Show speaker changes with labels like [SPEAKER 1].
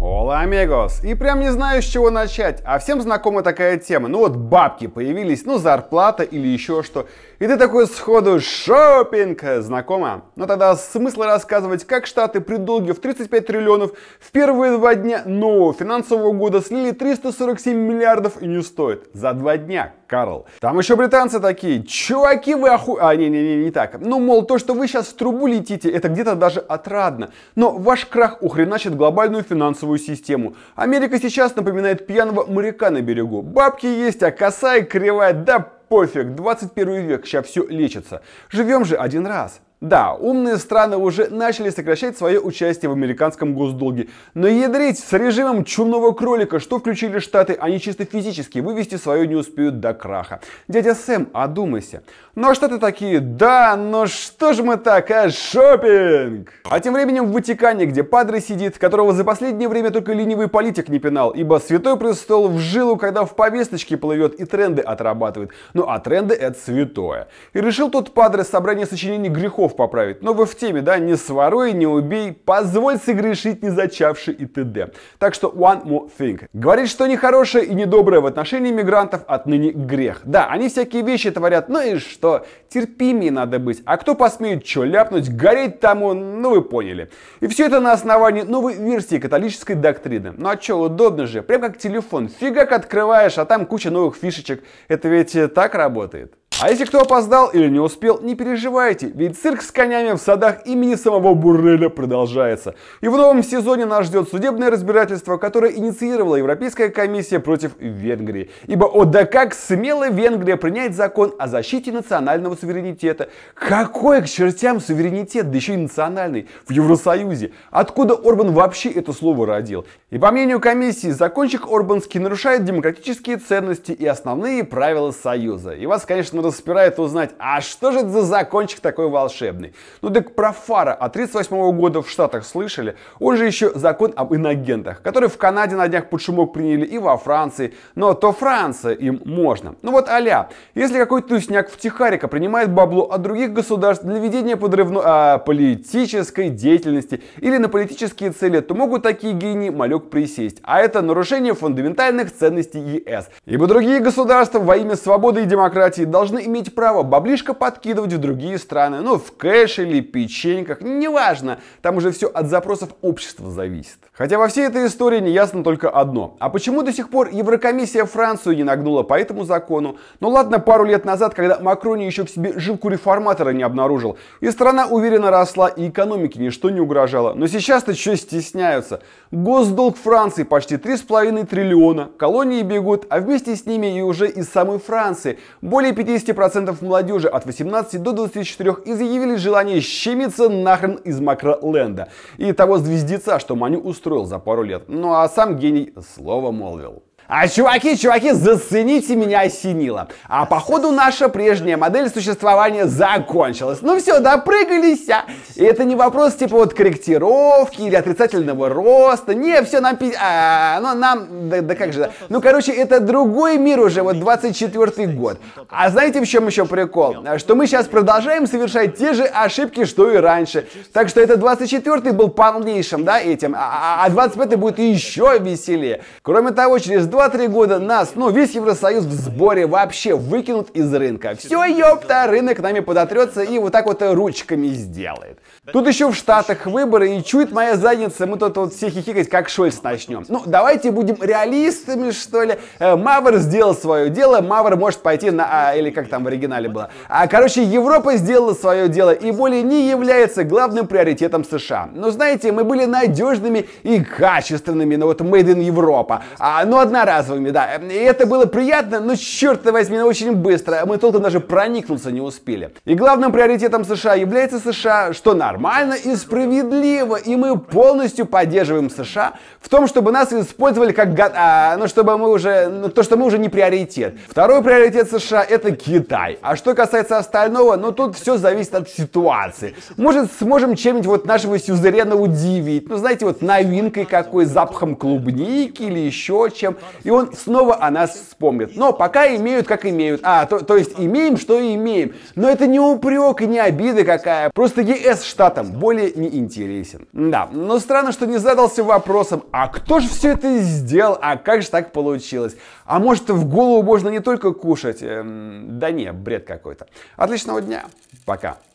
[SPEAKER 1] Ола, амигос! И прям не знаю, с чего начать. А всем знакома такая тема. Ну вот бабки появились, ну зарплата или еще что. И ты такой сходу шопинг, знакомо? Но ну тогда смысла рассказывать, как Штаты при долге в 35 триллионов в первые два дня нового финансового года слили 347 миллиардов и не стоит. За два дня, Карл. Там еще британцы такие, чуваки вы оху... А, не-не-не, не так. Ну, мол, то, что вы сейчас в трубу летите, это где-то даже отрадно. Но ваш крах ухреначит глобальную финансовую финансовую систему. Америка сейчас напоминает пьяного моряка на берегу. Бабки есть, а косая кривая, да пофиг, 21 век, сейчас все лечится. Живем же один раз. Да, умные страны уже начали сокращать свое участие в американском госдолге. Но ядрить с режимом чумного кролика, что включили Штаты, они а чисто физически вывести свое не успеют до краха. Дядя Сэм, одумайся. Ну а Штаты такие, да, но ну что же мы так, а шопинг? А тем временем в Ватикане, где Падре сидит, которого за последнее время только ленивый политик не пинал, ибо святой престол в жилу, когда в повесточке плывет и тренды отрабатывает. Ну а тренды это святое. И решил тот Падре собрание сочинений грехов игроков поправить. Но вы в теме, да? Не своруй, не убей, позволь согрешить не зачавший и т.д. Так что one more thing. Говорить, что нехорошее и недоброе в отношении мигрантов отныне грех. Да, они всякие вещи творят, ну и что? Терпимее надо быть. А кто посмеет что ляпнуть, гореть тому, ну вы поняли. И все это на основании новой версии католической доктрины. Ну а что, удобно же, прям как телефон. Фигак открываешь, а там куча новых фишечек. Это ведь э, так работает. А если кто опоздал или не успел, не переживайте, ведь цирк с конями в садах имени самого Бурреля продолжается. И в новом сезоне нас ждет судебное разбирательство, которое инициировала Европейская комиссия против Венгрии. Ибо о да как смело Венгрия принять закон о защите национального суверенитета. Какой к чертям суверенитет, да еще и национальный, в Евросоюзе? Откуда Орбан вообще это слово родил? И по мнению комиссии, закончик Орбанский нарушает демократические ценности и основные правила Союза. И вас, конечно, распирает узнать, а что же это за закончик такой волшебный? Ну так про Фара а от 38 года в Штатах слышали, он же еще закон об иногентах, который в Канаде на днях под шумок приняли и во Франции, но то Франция им можно. Ну вот аля, если какой-то тусняк в Тихарика принимает бабло от других государств для ведения подрывной а, политической деятельности или на политические цели, то могут такие гении малек присесть, а это нарушение фундаментальных ценностей ЕС. Ибо другие государства во имя свободы и демократии должны иметь право баблишко подкидывать в другие страны, ну, в кэш или печеньках, неважно, там уже все от запросов общества зависит. Хотя во всей этой истории не ясно только одно. А почему до сих пор Еврокомиссия Францию не нагнула по этому закону? Ну ладно, пару лет назад, когда Макрони еще в себе жилку реформатора не обнаружил, и страна уверенно росла, и экономике ничто не угрожало. Но сейчас-то что стесняются? Госдолг Франции почти 3,5 триллиона, колонии бегут, а вместе с ними и уже из самой Франции более 50 60% молодежи от 18 до 24 изъявили желание щемиться нахрен из макроленда и того звездеца, что Маню устроил за пару лет. Ну а сам гений слово молвил. А чуваки, чуваки, зацените меня осенило. А походу наша прежняя модель существования закончилась. Ну все, допрыгались. А. И это не вопрос типа вот корректировки или отрицательного роста. Не, все, нам... Пи... А, ну нам... Да, да как же... Ну короче, это другой мир уже, вот 24 год. А знаете в чем еще прикол? А, что мы сейчас продолжаем совершать те же ошибки, что и раньше. Так что это 24 был полнейшим, да, этим. А, а 25 а будет еще веселее. Кроме того, через 20 2-3 года нас, ну весь Евросоюз в сборе вообще выкинут из рынка. Все, ёпта, рынок нами подотрется и вот так вот ручками сделает. Тут еще в Штатах выборы и чует моя задница, мы тут вот все хихикать как Шольц начнем. Ну давайте будем реалистами что ли. Э, Мавр сделал свое дело, Мавр может пойти на, а, или как там в оригинале было. А короче, Европа сделала свое дело и более не является главным приоритетом США. Но ну, знаете, мы были надежными и качественными, но вот Made in Европа. А, ну одна одноразовыми, да. И это было приятно, но черт возьми, очень быстро. Мы толком даже проникнуться не успели. И главным приоритетом США является США, что нормально и справедливо. И мы полностью поддерживаем США в том, чтобы нас использовали как... А, ну, чтобы мы уже... Ну, то, что мы уже не приоритет. Второй приоритет США это Китай. А что касается остального, ну, тут все зависит от ситуации. Может, сможем чем-нибудь вот нашего сюзерена удивить. Ну, знаете, вот новинкой какой, запахом клубники или еще чем и он снова о нас вспомнит. Но пока имеют, как имеют. А, то, то есть имеем, что имеем. Но это не упрек и не обида какая. Просто ЕС штатам более не интересен. Да, но странно, что не задался вопросом, а кто же все это сделал, а как же так получилось? А может в голову можно не только кушать? Эм, да не, бред какой-то. Отличного дня. Пока.